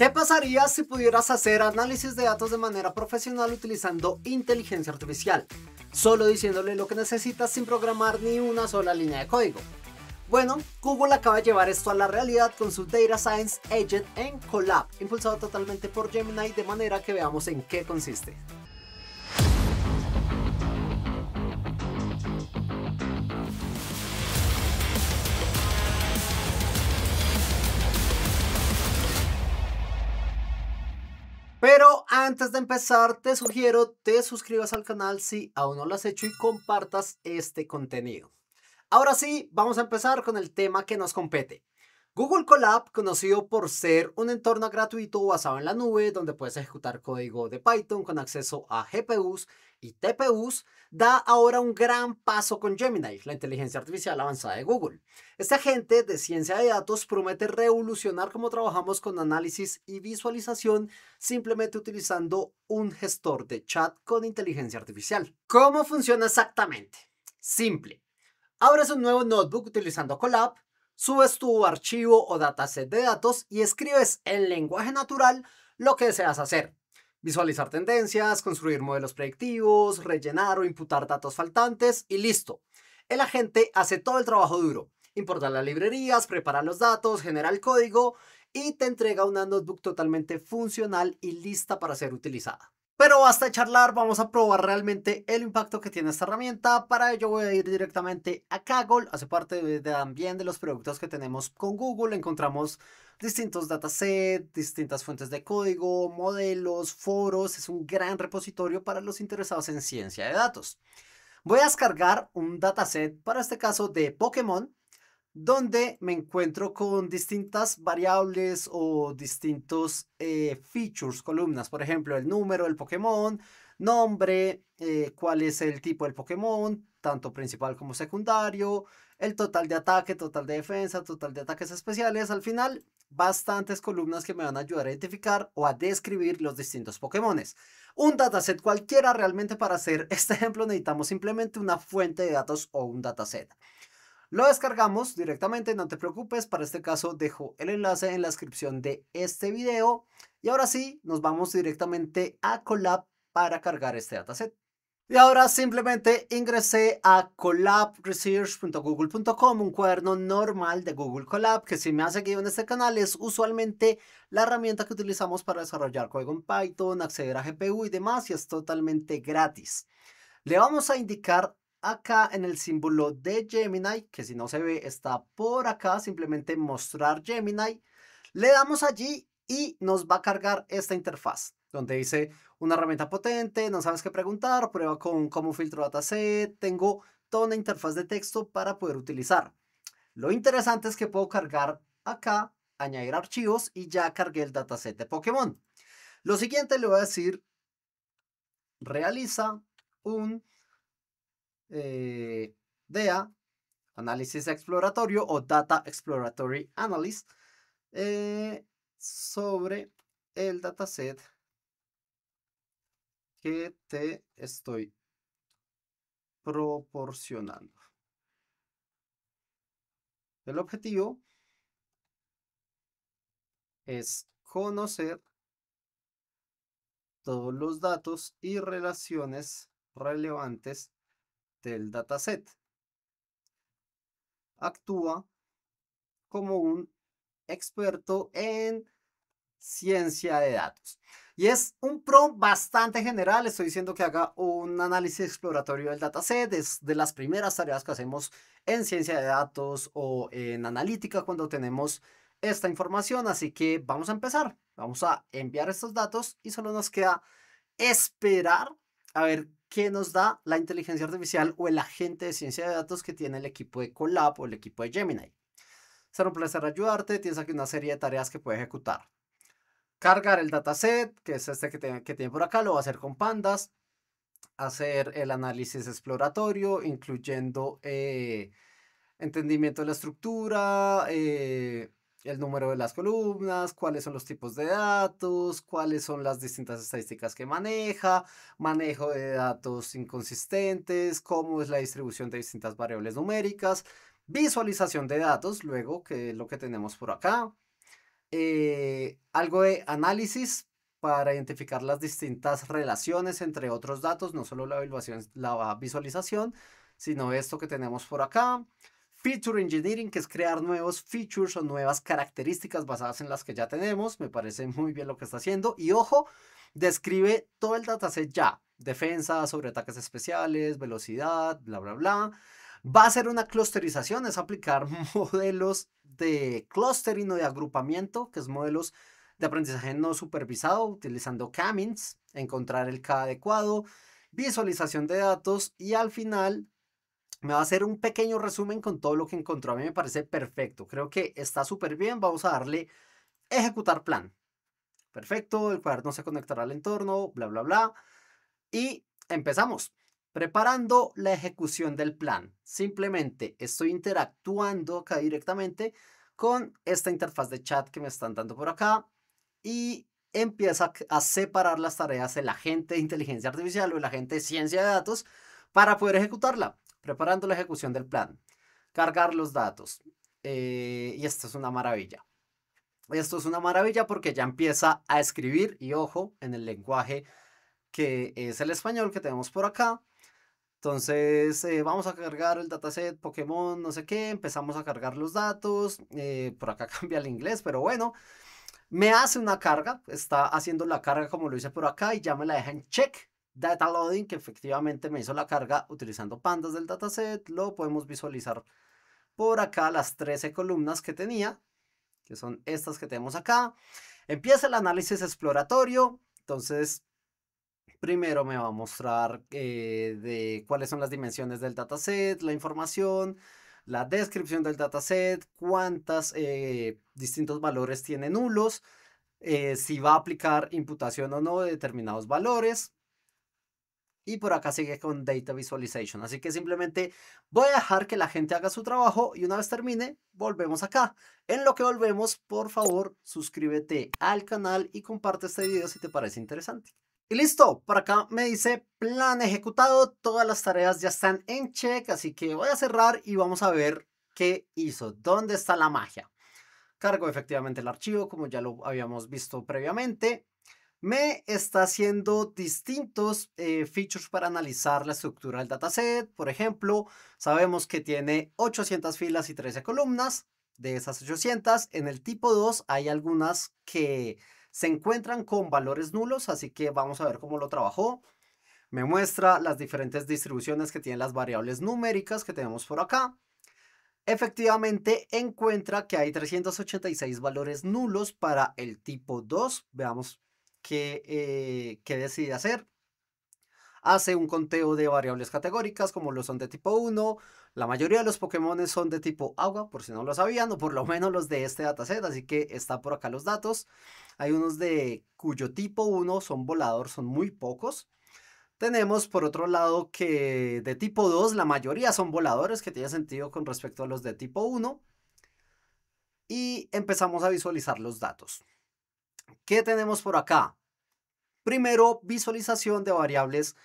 ¿Qué pasaría si pudieras hacer análisis de datos de manera profesional utilizando inteligencia artificial? Solo diciéndole lo que necesitas sin programar ni una sola línea de código. Bueno, Google acaba de llevar esto a la realidad con su Data Science Agent en Colab, impulsado totalmente por Gemini de manera que veamos en qué consiste. Pero antes de empezar, te sugiero te suscribas al canal si aún no lo has hecho y compartas este contenido. Ahora sí, vamos a empezar con el tema que nos compete. Google Colab, conocido por ser un entorno gratuito basado en la nube donde puedes ejecutar código de Python con acceso a GPUs, y TPUs, da ahora un gran paso con Gemini, la inteligencia artificial avanzada de Google. Este agente de ciencia de datos promete revolucionar cómo trabajamos con análisis y visualización simplemente utilizando un gestor de chat con inteligencia artificial. ¿Cómo funciona exactamente? Simple. Abres un nuevo notebook utilizando Colab, subes tu archivo o dataset de datos y escribes en lenguaje natural lo que deseas hacer. Visualizar tendencias, construir modelos predictivos, rellenar o imputar datos faltantes y listo. El agente hace todo el trabajo duro. Importa las librerías, prepara los datos, genera el código y te entrega una notebook totalmente funcional y lista para ser utilizada. Pero basta charlar, vamos a probar realmente el impacto que tiene esta herramienta. Para ello voy a ir directamente a Kaggle, hace parte también de los productos que tenemos con Google. Encontramos distintos datasets, distintas fuentes de código, modelos, foros. Es un gran repositorio para los interesados en ciencia de datos. Voy a descargar un dataset, para este caso de Pokémon, donde me encuentro con distintas variables o distintos eh, features, columnas, por ejemplo, el número del Pokémon, nombre, eh, cuál es el tipo del Pokémon, tanto principal como secundario, el total de ataque, total de defensa, total de ataques especiales. Al final, bastantes columnas que me van a ayudar a identificar o a describir los distintos Pokémones. Un dataset cualquiera realmente para hacer este ejemplo necesitamos simplemente una fuente de datos o un dataset. Lo descargamos directamente, no te preocupes, para este caso dejo el enlace en la descripción de este video. Y ahora sí, nos vamos directamente a Colab para cargar este dataset. Y ahora simplemente ingresé a collabresearch.google.com, un cuaderno normal de Google Colab, que si me ha seguido en este canal es usualmente la herramienta que utilizamos para desarrollar código en Python, acceder a GPU y demás, y es totalmente gratis. Le vamos a indicar acá en el símbolo de Gemini, que si no se ve está por acá, simplemente mostrar Gemini. Le damos allí y nos va a cargar esta interfaz, donde dice una herramienta potente, no sabes qué preguntar, prueba con cómo filtro dataset, tengo toda una interfaz de texto para poder utilizar. Lo interesante es que puedo cargar acá, añadir archivos y ya cargué el dataset de Pokémon. Lo siguiente le voy a decir, realiza un eh, DEA, análisis exploratorio o Data Exploratory Analysis, eh, sobre el dataset que te estoy proporcionando. El objetivo es conocer todos los datos y relaciones relevantes del dataset. Actúa como un experto en ciencia de datos. Y es un prompt bastante general. Estoy diciendo que haga un análisis exploratorio del dataset. Es de las primeras tareas que hacemos en ciencia de datos o en analítica cuando tenemos esta información. Así que vamos a empezar. Vamos a enviar estos datos y solo nos queda esperar a ver qué nos da la inteligencia artificial o el agente de ciencia de datos que tiene el equipo de Colab o el equipo de Gemini. Será un placer ayudarte. Tienes aquí una serie de tareas que puedes ejecutar cargar el dataset, que es este que, que tiene por acá, lo va a hacer con pandas, hacer el análisis exploratorio, incluyendo eh, entendimiento de la estructura, eh, el número de las columnas, cuáles son los tipos de datos, cuáles son las distintas estadísticas que maneja, manejo de datos inconsistentes, cómo es la distribución de distintas variables numéricas, visualización de datos, luego, que lo que tenemos por acá, eh, algo de análisis para identificar las distintas relaciones entre otros datos, no solo la, la visualización, sino esto que tenemos por acá. Feature Engineering, que es crear nuevos features o nuevas características basadas en las que ya tenemos. Me parece muy bien lo que está haciendo. Y ojo, describe todo el dataset ya. Defensa, sobre ataques especiales, velocidad, bla, bla, bla. Va a ser una clusterización, es aplicar modelos de clustering o de agrupamiento, que es modelos de aprendizaje no supervisado, utilizando K-Means, encontrar el K adecuado, visualización de datos y al final me va a hacer un pequeño resumen con todo lo que encontró. A mí me parece perfecto, creo que está súper bien. Vamos a darle ejecutar plan. Perfecto, el cuaderno se conectará al entorno, bla, bla, bla. Y empezamos preparando la ejecución del plan. Simplemente estoy interactuando acá directamente con esta interfaz de chat que me están dando por acá y empieza a separar las tareas el agente de inteligencia artificial o el agente de ciencia de datos para poder ejecutarla, preparando la ejecución del plan. Cargar los datos. Eh, y esto es una maravilla. Esto es una maravilla porque ya empieza a escribir y ojo en el lenguaje que es el español que tenemos por acá, entonces, eh, vamos a cargar el dataset Pokémon, no sé qué, empezamos a cargar los datos, eh, por acá cambia el inglés, pero bueno, me hace una carga, está haciendo la carga como lo hice por acá y ya me la deja en check. Data loading, que efectivamente me hizo la carga utilizando pandas del dataset, lo podemos visualizar por acá, las 13 columnas que tenía, que son estas que tenemos acá. Empieza el análisis exploratorio, entonces primero me va a mostrar eh, de cuáles son las dimensiones del dataset, la información, la descripción del dataset, cuántos eh, distintos valores tiene nulos, eh, si va a aplicar imputación o no de determinados valores. Y por acá sigue con Data Visualization. Así que simplemente voy a dejar que la gente haga su trabajo y una vez termine, volvemos acá. En lo que volvemos, por favor, suscríbete al canal y comparte este video si te parece interesante. Y listo, por acá me dice plan ejecutado, todas las tareas ya están en check, así que voy a cerrar y vamos a ver qué hizo, dónde está la magia. Cargo efectivamente el archivo, como ya lo habíamos visto previamente. Me está haciendo distintos eh, features para analizar la estructura del dataset. Por ejemplo, sabemos que tiene 800 filas y 13 columnas. De esas 800, en el tipo 2 hay algunas que se encuentran con valores nulos, así que vamos a ver cómo lo trabajó. Me muestra las diferentes distribuciones que tienen las variables numéricas que tenemos por acá. Efectivamente, encuentra que hay 386 valores nulos para el tipo 2. Veamos eh, qué, decide hacer hace un conteo de variables categóricas como lo son de tipo 1. La mayoría de los Pokémon son de tipo agua, por si no lo sabían, o por lo menos los de este dataset, así que está por acá los datos. Hay unos de cuyo tipo 1 son volador, son muy pocos. Tenemos por otro lado que de tipo 2 la mayoría son voladores, que tiene sentido con respecto a los de tipo 1. Y empezamos a visualizar los datos. ¿Qué tenemos por acá? Primero, visualización de variables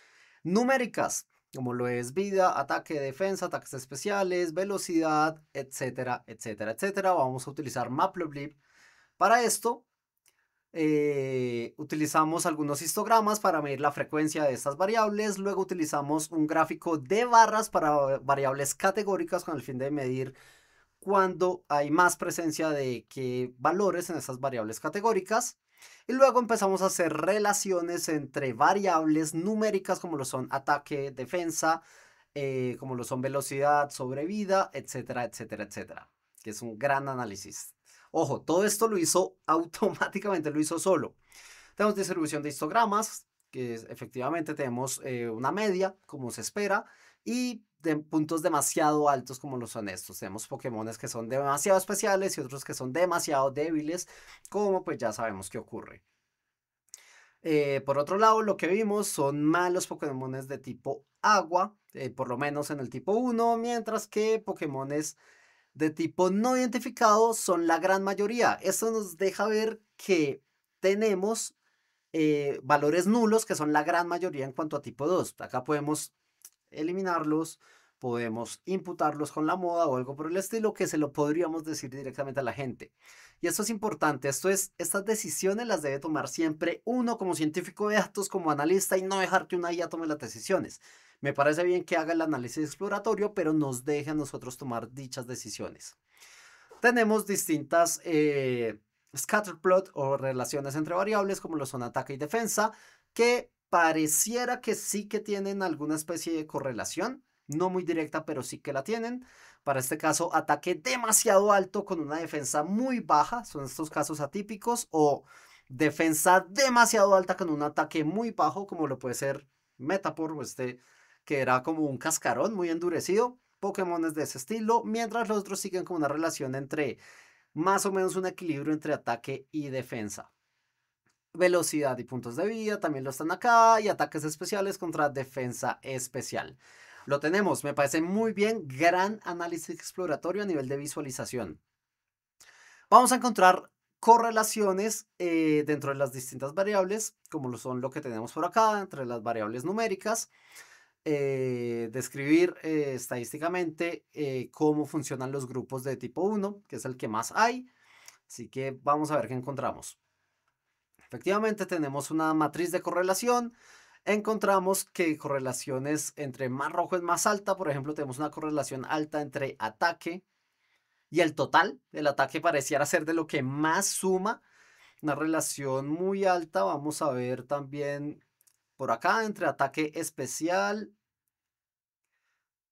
numéricas, como lo es vida, ataque, defensa, ataques especiales, velocidad, etcétera, etcétera, etcétera. Vamos a utilizar Matplotlib. Para esto, eh, utilizamos algunos histogramas para medir la frecuencia de estas variables, luego utilizamos un gráfico de barras para variables categóricas con el fin de medir cuando hay más presencia de qué valores en esas variables categóricas y luego empezamos a hacer relaciones entre variables numéricas como lo son ataque, defensa, eh, como lo son velocidad, sobrevida, etcétera, etcétera, etcétera, que es un gran análisis. Ojo, todo esto lo hizo automáticamente, lo hizo solo. Tenemos distribución de histogramas, que efectivamente tenemos eh, una media, como se espera, y puntos demasiado altos como lo son estos. Tenemos Pokémones que son demasiado especiales y otros que son demasiado débiles, como pues ya sabemos que ocurre. Eh, por otro lado, lo que vimos son malos Pokémones de tipo agua, eh, por lo menos en el tipo 1, mientras que Pokémones de tipo no identificado son la gran mayoría. Esto nos deja ver que tenemos eh, valores nulos que son la gran mayoría en cuanto a tipo 2. Acá podemos eliminarlos, podemos imputarlos con la moda o algo por el estilo que se lo podríamos decir directamente a la gente. Y esto es importante, esto es, estas decisiones las debe tomar siempre uno como científico de datos, como analista y no dejar que una ya tome las decisiones. Me parece bien que haga el análisis exploratorio, pero nos deje a nosotros tomar dichas decisiones. Tenemos distintas eh, scatterplot o relaciones entre variables como lo son ataque y defensa, que pareciera que sí que tienen alguna especie de correlación, no muy directa, pero sí que la tienen. Para este caso, ataque demasiado alto con una defensa muy baja, son estos casos atípicos, o defensa demasiado alta con un ataque muy bajo, como lo puede ser Metapor, o este que era como un cascarón muy endurecido. Pokémones de ese estilo, mientras los otros siguen con una relación entre más o menos un equilibrio entre ataque y defensa velocidad y puntos de vida, también lo están acá, y ataques especiales contra defensa especial. Lo tenemos, me parece muy bien, gran análisis exploratorio a nivel de visualización. Vamos a encontrar correlaciones eh, dentro de las distintas variables, como lo son lo que tenemos por acá, entre las variables numéricas, eh, describir eh, estadísticamente cómo funcionan los grupos de tipo 1, que es el que más hay. Así que vamos a ver qué encontramos. Efectivamente, tenemos una matriz de correlación. Encontramos que correlaciones entre más rojo es más alta. Por ejemplo, tenemos una correlación alta entre ataque y el total. El ataque pareciera ser de lo que más suma. Una relación muy alta. Vamos a ver también por acá entre ataque especial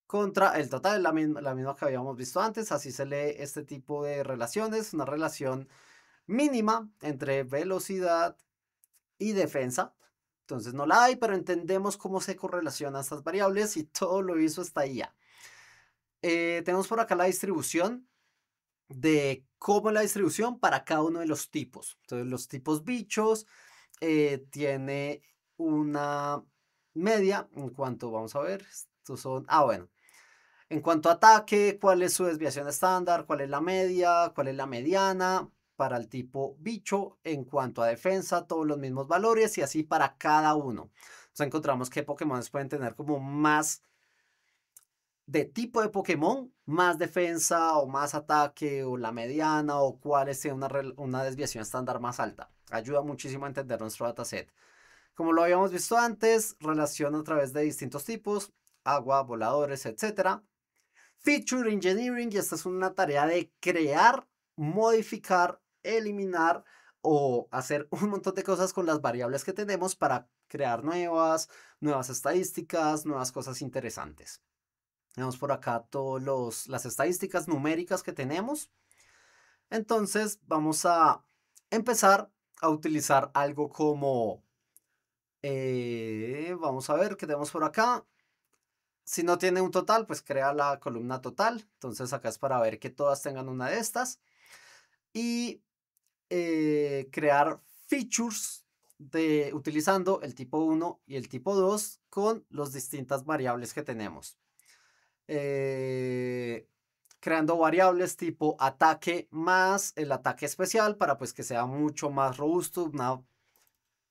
contra el total, la, la misma que habíamos visto antes, así se lee este tipo de relaciones, una relación mínima entre velocidad y defensa. Entonces no la hay, pero entendemos cómo se correlacionan estas variables y todo lo hizo esta ahí Eh, tenemos por acá la distribución de cómo la distribución para cada uno de los tipos. Entonces los tipos bichos eh, tiene una media en cuanto, vamos a ver, estos son, ah bueno, en cuanto a ataque, cuál es su desviación estándar, cuál es la media, cuál es la mediana, para el tipo bicho en cuanto a defensa, todos los mismos valores y así para cada uno. Nos encontramos que Pokémon pueden tener como más de tipo de Pokémon, más defensa o más ataque o la mediana o cuál es una, una desviación estándar más alta. Ayuda muchísimo a entender nuestro dataset. Como lo habíamos visto antes, relación a través de distintos tipos, agua, voladores, etcétera, Feature Engineering, y esta es una tarea de crear, modificar eliminar o hacer un montón de cosas con las variables que tenemos para crear nuevas, nuevas estadísticas, nuevas cosas interesantes. Tenemos por acá todas las estadísticas numéricas que tenemos. Entonces vamos a empezar a utilizar algo como, eh, vamos a ver qué tenemos por acá. Si no tiene un total, pues crea la columna total. Entonces acá es para ver que todas tengan una de estas. Y eh, crear features utilizando el tipo 1 y el tipo 2 con las distintas variables que tenemos. Eh, creando variables tipo ataque más el ataque especial para pues que sea mucho más robusto, un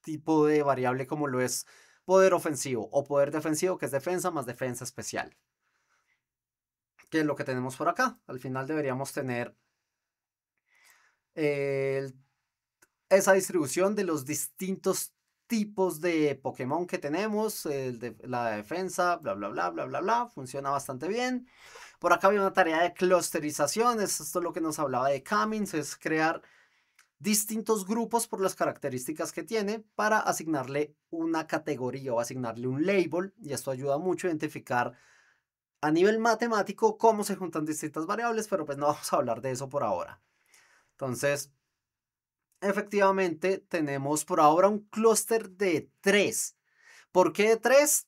tipo de variable como lo es poder ofensivo o poder defensivo que es defensa más defensa especial. Que es lo que tenemos por acá. Al final deberíamos tener esa distribución de los distintos tipos de Pokémon que tenemos, la defensa, bla, bla, bla, bla, bla, bla, funciona bastante bien. Por acá había una tarea de clusterización, esto es lo que nos hablaba de Cummins, es crear distintos grupos por las características que tiene para asignarle una categoría o asignarle un label y esto ayuda mucho a identificar a nivel matemático cómo se juntan distintas variables, pero pues no vamos a hablar de eso por ahora. Entonces, efectivamente, tenemos por ahora un clúster de 3. ¿Por qué de tres?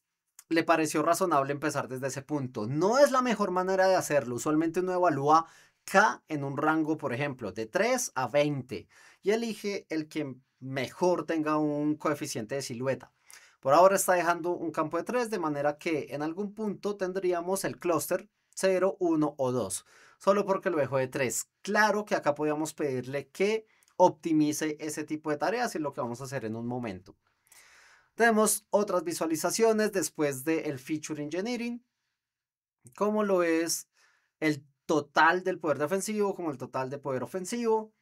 Le pareció razonable empezar desde ese punto. No es la mejor manera de hacerlo. Usualmente uno evalúa K en un rango, por ejemplo, de 3 a 20 y elige el que mejor tenga un coeficiente de silueta. Por ahora está dejando un campo de 3 de manera que en algún punto tendríamos el clúster 0, 1 o 2 solo porque lo dejo de 3. Claro que acá podíamos pedirle que optimice ese tipo de tareas y lo que vamos a hacer en un momento. Tenemos otras visualizaciones después del el Feature Engineering, como lo es el total del poder defensivo, como el total de poder ofensivo,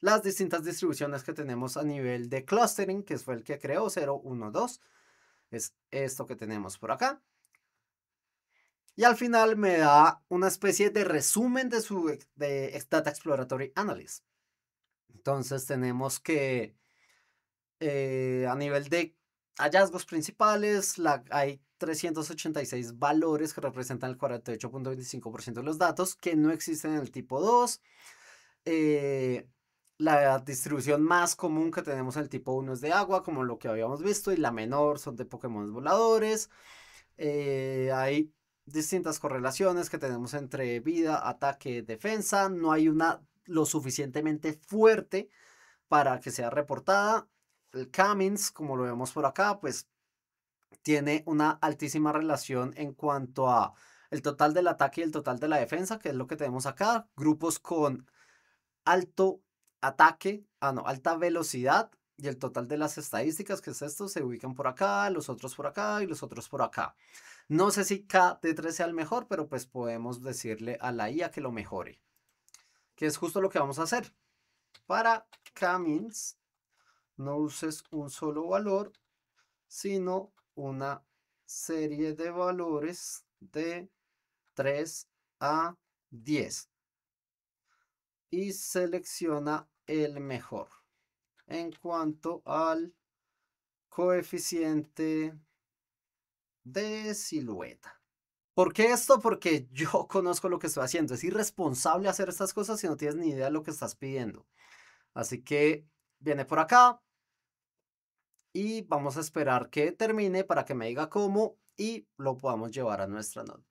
las distintas distribuciones que tenemos a nivel de clustering, que fue el que creó 0, 1, 2, es esto que tenemos por acá. Y al final me da una especie de resumen de su Data Exploratory Analysis. Entonces tenemos que eh, a nivel de hallazgos principales, la, hay 386 valores que representan el 48.25% de los datos que no existen en el tipo 2. Eh, la distribución más común que tenemos en el tipo 1 es de agua, como lo que habíamos visto, y la menor son de Pokémon voladores. Eh, hay distintas correlaciones que tenemos entre vida, ataque, defensa. No hay una lo suficientemente fuerte para que sea reportada. El Cummins, como lo vemos por acá, pues tiene una altísima relación en cuanto a el total del ataque y el total de la defensa, que es lo que tenemos acá. Grupos con alto ataque, ah no, alta velocidad y el total de las estadísticas, que es esto, se ubican por acá, los otros por acá y los otros por acá. No sé si de 3 sea el mejor, pero pues podemos decirle a la IA que lo mejore. Que es justo lo que vamos a hacer. Para k no uses un solo valor, sino una serie de valores de 3 a 10 y selecciona el mejor en cuanto al coeficiente de silueta. ¿Por qué esto? Porque yo conozco lo que estoy haciendo. Es irresponsable hacer estas cosas si no tienes ni idea de lo que estás pidiendo. Así que viene por acá y vamos a esperar que termine para que me diga cómo y lo podamos llevar a nuestra notebook.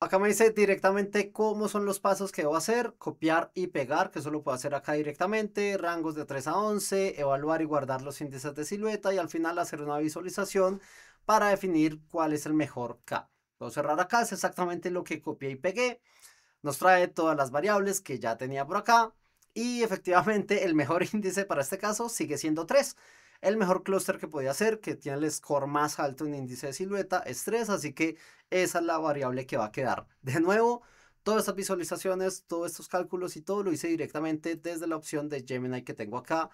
Acá me dice directamente cómo son los pasos que debo hacer, copiar y pegar, que eso lo puedo hacer acá directamente, rangos de 3 a 11, evaluar y guardar los índices de silueta y al final hacer una visualización para definir cuál es el mejor K. Puedo cerrar acá, es exactamente lo que copié y pegué. Nos trae todas las variables que ya tenía por acá. Y efectivamente el mejor índice para este caso sigue siendo 3. El mejor clúster que podía hacer, que tiene el score más alto en índice de silueta, es 3. Así que esa es la variable que va a quedar. De nuevo, todas estas visualizaciones, todos estos cálculos y todo lo hice directamente desde la opción de Gemini que tengo acá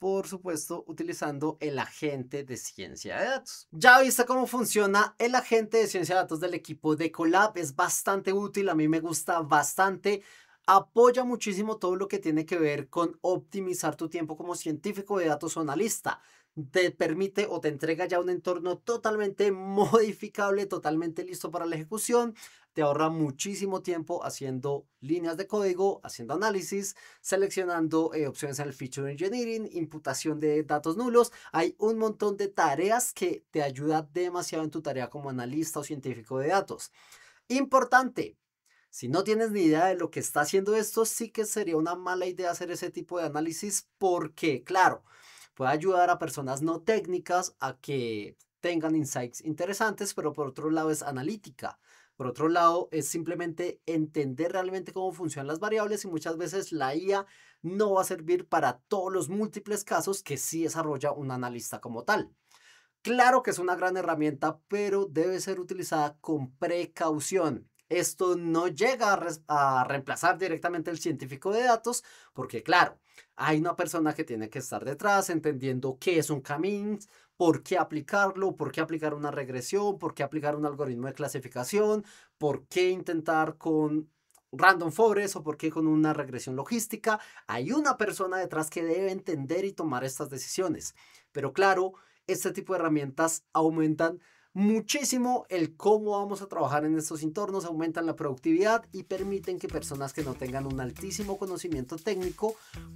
por supuesto utilizando el agente de ciencia de datos. Ya viste cómo funciona el agente de ciencia de datos del equipo de Colab, es bastante útil, a mí me gusta bastante apoya muchísimo todo lo que tiene que ver con optimizar tu tiempo como científico de datos o analista te permite o te entrega ya un entorno totalmente modificable, totalmente listo para la ejecución. Te ahorra muchísimo tiempo haciendo líneas de código, haciendo análisis, seleccionando eh, opciones en el feature engineering, imputación de datos nulos. Hay un montón de tareas que te ayuda demasiado en tu tarea como analista o científico de datos. Importante, si no tienes ni idea de lo que está haciendo esto, sí que sería una mala idea hacer ese tipo de análisis porque, claro, puede ayudar a personas no técnicas a que tengan insights interesantes, pero por otro lado es analítica. Por otro lado, es simplemente entender realmente cómo funcionan las variables y muchas veces la IA no va a servir para todos los múltiples casos que sí desarrolla un analista como tal. Claro que es una gran herramienta, pero debe ser utilizada con precaución. Esto no llega a, reemplazar directamente el científico de datos, porque claro, hay una persona que tiene que estar detrás entendiendo qué es un camino, por qué aplicarlo, por qué aplicar una regresión, por qué aplicar un algoritmo de clasificación, por qué intentar con random forest o por qué con una regresión logística. Hay una persona detrás que debe entender y tomar estas decisiones. Pero claro, este tipo de herramientas aumentan muchísimo el cómo vamos a trabajar en estos entornos, aumentan la productividad y permiten que personas que no tengan un altísimo conocimiento técnico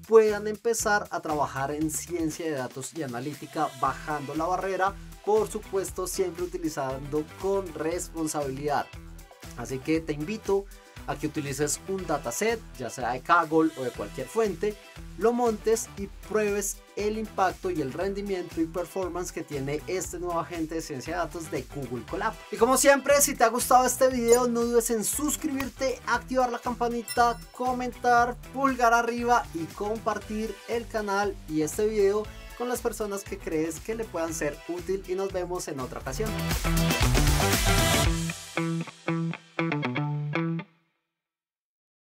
puedan empezar a trabajar en ciencia de datos y analítica bajando la barrera, por supuesto siempre utilizando con responsabilidad. Así que te invito Aquí que utilices un dataset, ya sea de Kaggle o de cualquier fuente, lo montes y pruebes el impacto y el rendimiento y performance que tiene este nuevo agente de ciencia de datos de Google Colab. Y como siempre, si te ha gustado este video, no dudes en suscribirte, activar la campanita, comentar, pulgar arriba y compartir el canal y este video con las personas que crees que le puedan ser útil y nos vemos en otra ocasión.